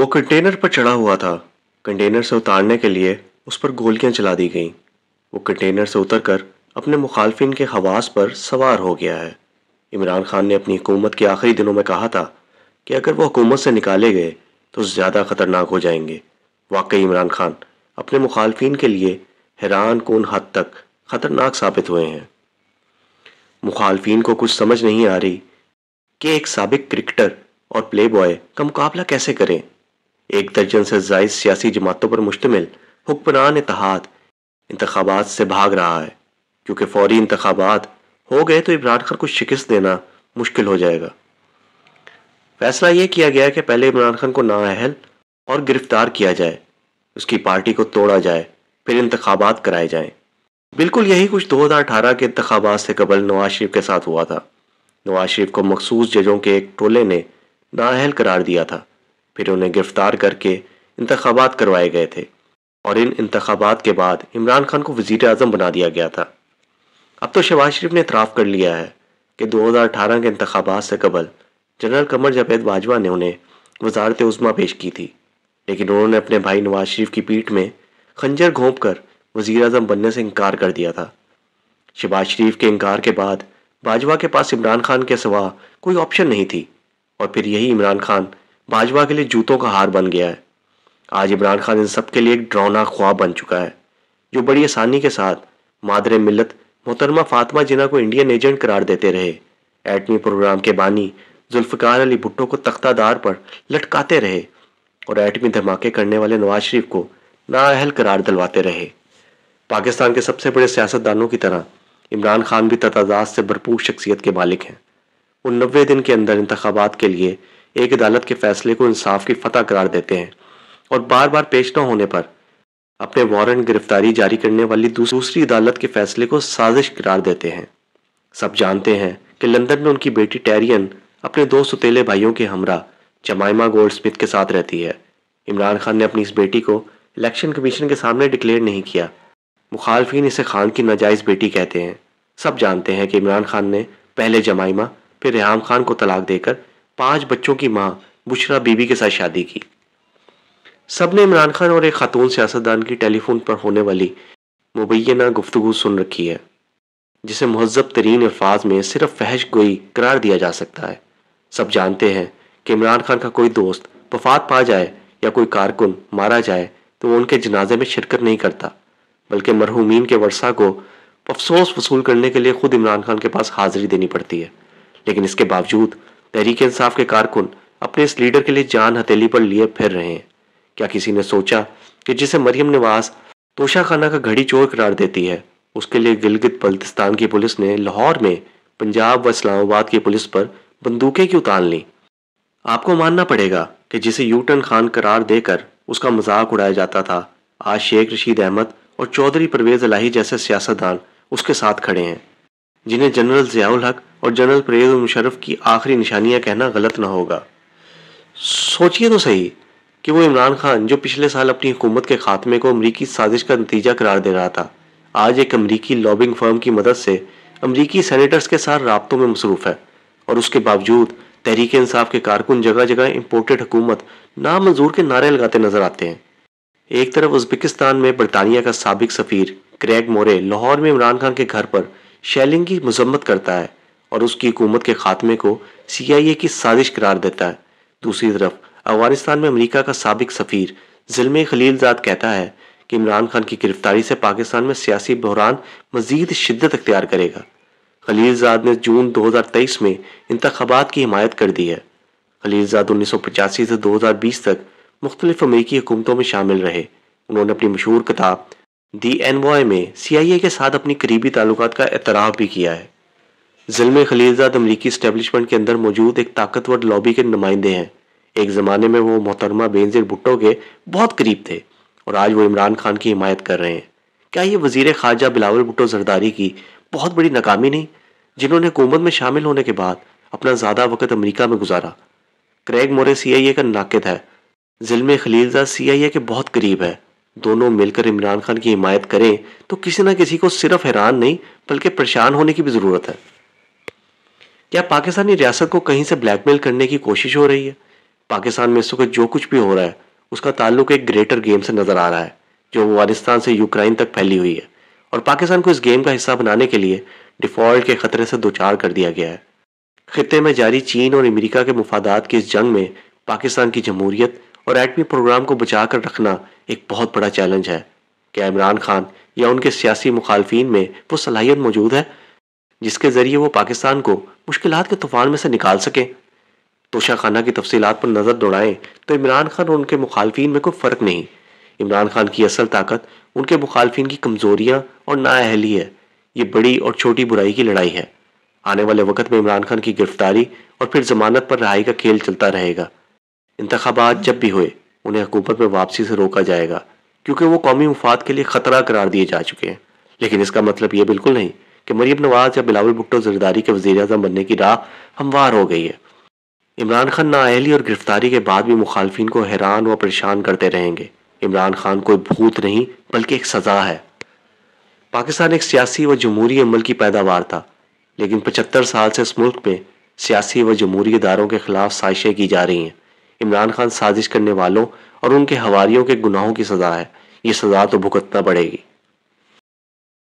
वो कंटेनर पर चढ़ा हुआ था कंटेनर से उतारने के लिए उस पर गोलियां चला दी गईं वो कंटेनर से उतरकर अपने मुखालफिन के हवास पर सवार हो गया है इमरान खान ने अपनी हुकूमत के आखिरी दिनों में कहा था कि अगर वो हुकूमत से निकाले गए तो ज़्यादा ख़तरनाक हो जाएंगे वाकई इमरान खान अपने मुखालफिन के लिए हैरान कौन हद तक ख़तरनाक साबित हुए हैं मुखालफिन को कुछ समझ नहीं आ रही कि एक सबक क्रिकेटर और प्ले बॉय का मुकाबला कैसे करें एक दर्जन से जायद सियासी जमातों पर मुश्तमिल हुक्मरान इतिहाद इंतबात से भाग रहा है क्योंकि फौरी इंतबात हो गए तो इमरान खान को शिकस्त देना मुश्किल हो जाएगा फैसला यह किया गया कि पहले इमरान खान को नाअहल और गिरफ्तार किया जाए उसकी पार्टी को तोड़ा जाए फिर इंतबात कराए जाए बिल्कुल यही कुछ 2018 के इंतबात से कबल नवाज शरीफ के साथ हुआ था नवाज शरीफ को मखसूस जजों के एक टोले ने नाअहल करार दिया था फिर उन्हें गिरफ्तार करके इंतबात करवाए गए थे और इन इंतबात के बाद इमरान खान को वजीर अजम बना दिया गया था अब तो शहबाज शरीफ ने इतराफ़ कर लिया है कि 2018 के इंतबात से कबल जनरल कमर जावेद बाजवा ने उन्हें वजारत उज़मा पेश की थी लेकिन उन्होंने अपने भाई नवाज शरीफ की पीठ में खंजर घोंप कर वजीर अजम बनने से इनकार कर दिया था शहबाज शरीफ के इनकार के बाद बाजवा के पास इमरान खान के सिवा कोई ऑप्शन नहीं थी और फिर यही इमरान खान भाजपा के लिए जूतों का हार बन गया है आज इमरान खान इन सबके लिए एक ड्रौना ख्वाब बन चुका है जो बड़ी आसानी के साथ मादर मिलत मोहतरमा फातमा जिना को इंडियन एजेंट करार देते रहे एटमी प्रोग्राम के बानी जुल्फकार अली भुट्टो को तख्तादार पर लटकाते रहे और एटमी धमाके करने वाले नवाज शरीफ को नाअहल करार दिलवाते रहे पाकिस्तान के सबसे बड़े सियासतदानों की तरह इमरान खान भी तताजात से भरपूर शख्सियत के मालिक हैं उन नब्बे दिन के अंदर इंतबात के लिए एक अदालत के फैसले को इंसाफ की फतह करार देते हैं और बार बार पेश न होने पर अपने वारंट गिरफ्तारी जारी करने वाली दूसरी अदालत के फैसले को साजिश करार देते हैं सब जानते हैं कि लंदन में उनकी बेटी टेरियन अपने दो सुतेले भाइयों के हमरा जमाइमा गोल्ड स्मिथ के साथ रहती है इमरान खान ने अपनी इस बेटी को इलेक्शन कमीशन के सामने डिक्लेयर नहीं किया मुखालफिन इसे खान की नाजायज़ बेटी कहते हैं सब जानते हैं कि इमरान खान ने पहले जमाइमा फिर रेहम खान को तलाक देकर पांच बच्चों की मां बुशरा बीबी के साथ शादी की सब ने इमरान खान और एक खातून सियासतदान की टेलीफोन पर होने वाली मुबैना गुफ्तु सुन रखी है जिसे महजब तरीन अल्फाज में सिर्फ फहश गोई करार दिया जा सकता है सब जानते हैं कि इमरान खान का कोई दोस्त वफात पा जाए या कोई कारकुन मारा जाए तो वो उनके जनाजे में शिरकत नहीं करता बल्कि मरहूमिन के वर्षा को अफसोस वसूल करने के लिए खुद इमरान खान के पास हाजिरी देनी पड़ती है लेकिन इसके बावजूद तहरीक इंसाफ के कारकुन अपने इस लीडर के लिए जान हथेली पर लिए फिर रहे हैं क्या किसी ने सोचा कि जिसे मरियम नवाज खाना का घड़ी चोर करार देती है उसके लिए गिलगित बल्तिस्तान की पुलिस ने लाहौर में पंजाब व इस्लामाबाद की पुलिस पर बंदूकें क्यों उतार ली आपको मानना पड़ेगा कि जिसे यूटन खान करार देकर उसका मजाक उड़ाया जाता था आज शेख रशीद अहमद और चौधरी परवेज अलाही जैसे सियासतदान उसके साथ खड़े हैं जिन्हें जनरल जियाउल हक और जनरल परवेज मुशरफ की आखिरी निशानियां कहना गलत ना होगा सोचिए तो सही कि वो इमरान खान जो पिछले साल अपनी हुकूमत के खात्मे को अमरीकी साजिश का नतीजा करार दे रहा था आज एक अमरीकी लॉबिंग फर्म की मदद से अमरीकी सैनिटर्स के साथ रबतों में मसरूफ़ है और उसके बावजूद तहरीक इंसाफ के कारकुन जगह जगह इम्पोर्टेड हुकूमत नामंजूर के नारे लगाते नजर आते हैं एक तरफ उज्बेकिस्तान में बरतानिया का सबक सफ़ीर क्रैग मोरे लाहौर में इमरान खान के घर पर शैलिंग की मजम्मत करता है और उसकी हुकूमत के खात्मे को सी आई ए की साजिश करार देता है दूसरी तरफ अफगानिस्तान में अमरीका का सबक सफ़ीर जलम खलीलजाद कहता है कि इमरान खान की गिरफ्तारी से पाकिस्तान में सियासी बहरान मजीद शिद्दत अख्तियार करेगा खलीलजाद ने जून 2023 में इंतबात की हिमायत कर दी है खलीलजाद उन्नीस सौ पचासी से 2020 तक मुख्तलिफ अमरीकी हुकूमतों में शामिल रहे उन्होंने अपनी मशहूर किताब दी एनवॉय में सी आई ए के साथ अपनी करीबी ताल्लुक का एतराफ़ भी किया है जिलम खलीलजाद अमरीकी इस्टेबलिशमेंट के अंदर मौजूद एक ताकतवर लॉबी के नुमाइंदे हैं एक ज़माने में वो मोहतरमा बेनजीर भुट्टो के बहुत करीब थे और आज वो इमरान खान की हिमायत कर रहे हैं क्या ये वजीर खारजा बिलावल भुट्टो जरदारी की बहुत बड़ी नाकामी नहीं जिन्होंने हुकूमत में शामिल होने के बाद अपना ज़्यादा वक्त अमरीका में गुजारा क्रैग मोरे सी आई ए का नाकद है जिलम खलीलजाद सी आई ए के बहुत करीब है दोनों मिलकर इमरान खान की हिमायत करें तो किसी ना किसी को सिर्फ हैरान नहीं बल्कि परेशान होने की भी ज़रूरत है क्या पाकिस्तानी रियासत को कहीं से ब्लैकमेल करने की कोशिश हो रही है पाकिस्तान में इस वक्त जो कुछ भी हो रहा है उसका ताल्लुक एक ग्रेटर गेम से नजर आ रहा है जो अफगानिस्तान से यूक्राइन तक फैली हुई है और पाकिस्तान को इस गेम का हिस्सा बनाने के लिए डिफॉल्ट के खतरे से दोचार कर दिया गया है खत्े में जारी चीन और अमेरिका के मफादात की इस जंग में पाकिस्तान की जमहूरियत और एटमी प्रोग्राम को बचा कर रखना एक बहुत बड़ा चैलेंज है क्या इमरान खान या उनके सियासी मुखालफी में वो सलाहियत मौजूद है जिसके जरिए वो पाकिस्तान को मुश्किल के तूफान में से निकाल सकें तोशा खाना की तफसीत पर नज़र दौड़ाएं तो इमरान खान और उनके मुखालफी में कोई फ़र्क नहीं इमरान खान की असल ताकत उनके मुखालफी की कमज़ोरियाँ और नाअहली है ये बड़ी और छोटी बुराई की लड़ाई है आने वाले वक्त में इमरान खान की गिरफ्तारी और फिर जमानत पर रहाई का खेल चलता रहेगा इंतबात जब भी हुए उन्हें हुकूमत में वापसी से रोका जाएगा क्योंकि वो कौमी मफाद के लिए ख़तरा करार दिए जा चुके हैं लेकिन इसका मतलब ये बिल्कुल नहीं कि मरीम नवाज या बिलावल भुट्टो जरदारी के वजी अजम बनने की राह हमवार हो गई है इमरान खान नाअहली और गिरफ्तारी के बाद भी मुखालफन को हैरान व परेशान करते रहेंगे इमरान खान कोई भूत नहीं बल्कि एक सज़ा है पाकिस्तान एक सियासी व जमहूरी अमल की पैदावार था लेकिन पचहत्तर साल से इस मुल्क में सियासी व जमहूरी इदारों के खिलाफ साजिशें की जा रही हैं इमरान खान साजिश करने वालों और उनके हवारीयों के गुनाहों की सज़ा है ये सज़ा तो भुगतना पड़ेगी